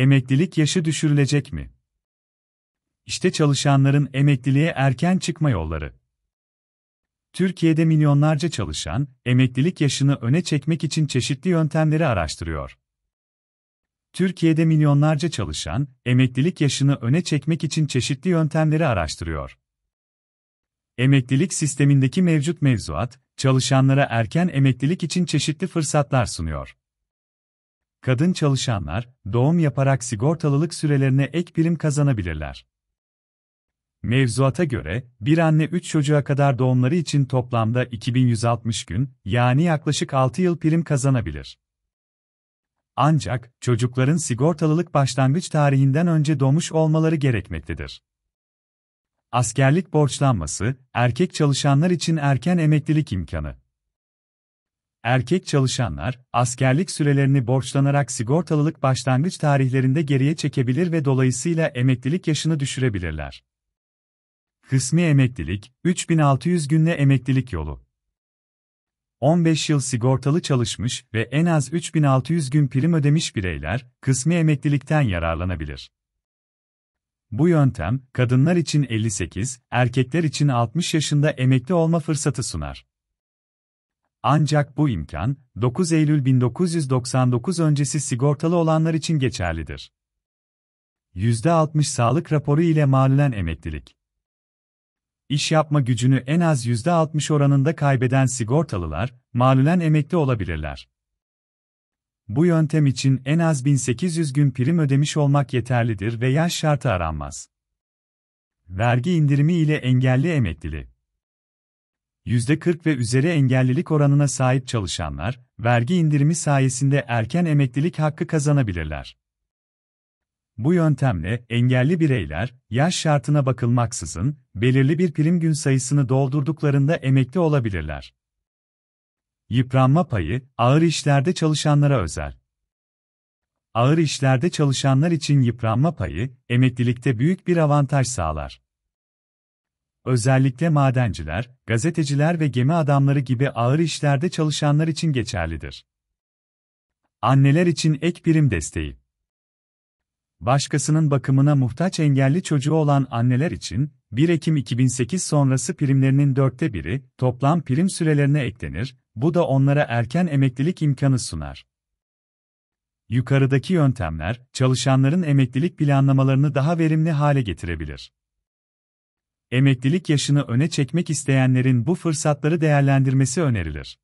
Emeklilik yaşı düşürülecek mi? İşte çalışanların emekliliğe erken çıkma yolları. Türkiye'de milyonlarca çalışan, emeklilik yaşını öne çekmek için çeşitli yöntemleri araştırıyor. Türkiye'de milyonlarca çalışan, emeklilik yaşını öne çekmek için çeşitli yöntemleri araştırıyor. Emeklilik sistemindeki mevcut mevzuat, çalışanlara erken emeklilik için çeşitli fırsatlar sunuyor kadın çalışanlar, doğum yaparak sigortalılık sürelerine ek prim kazanabilirler. Mevzuata göre, bir anne 3 çocuğa kadar doğumları için toplamda 2160 gün, yani yaklaşık 6 yıl prim kazanabilir. Ancak, çocukların sigortalılık başlangıç tarihinden önce doğmuş olmaları gerekmektedir. Askerlik borçlanması, erkek çalışanlar için erken emeklilik imkanı erkek çalışanlar, askerlik sürelerini borçlanarak sigortalılık başlangıç tarihlerinde geriye çekebilir ve dolayısıyla emeklilik yaşını düşürebilirler. Kısmi emeklilik, 3600 günle emeklilik yolu. 15 yıl sigortalı çalışmış ve en az 3600 gün prim ödemiş bireyler, kısmi emeklilikten yararlanabilir. Bu yöntem, kadınlar için 58, erkekler için 60 yaşında emekli olma fırsatı sunar. Ancak bu imkan, 9 Eylül 1999 öncesi sigortalı olanlar için geçerlidir. %60 sağlık raporu ile malulen emeklilik. İş yapma gücünü en az %60 oranında kaybeden sigortalılar, malulen emekli olabilirler. Bu yöntem için en az 1800 gün prim ödemiş olmak yeterlidir ve yaş şartı aranmaz. Vergi indirimi ile engelli emeklili. %40 ve üzeri engellilik oranına sahip çalışanlar, vergi indirimi sayesinde erken emeklilik hakkı kazanabilirler. Bu yöntemle engelli bireyler, yaş şartına bakılmaksızın, belirli bir prim gün sayısını doldurduklarında emekli olabilirler. Yıpranma payı, ağır işlerde çalışanlara özel. Ağır işlerde çalışanlar için yıpranma payı, emeklilikte büyük bir avantaj sağlar özellikle madenciler, gazeteciler ve gemi adamları gibi ağır işlerde çalışanlar için geçerlidir. Anneler için ek prim desteği. Başkasının bakımına muhtaç engelli çocuğu olan anneler için 1 Ekim 2008 sonrası primlerinin dörtte biri toplam prim sürelerine eklenir, bu da onlara erken emeklilik imkanı sunar. Yukarıdaki yöntemler, çalışanların emeklilik planlamalarını daha verimli hale getirebilir emeklilik yaşını öne çekmek isteyenlerin bu fırsatları değerlendirmesi önerilir.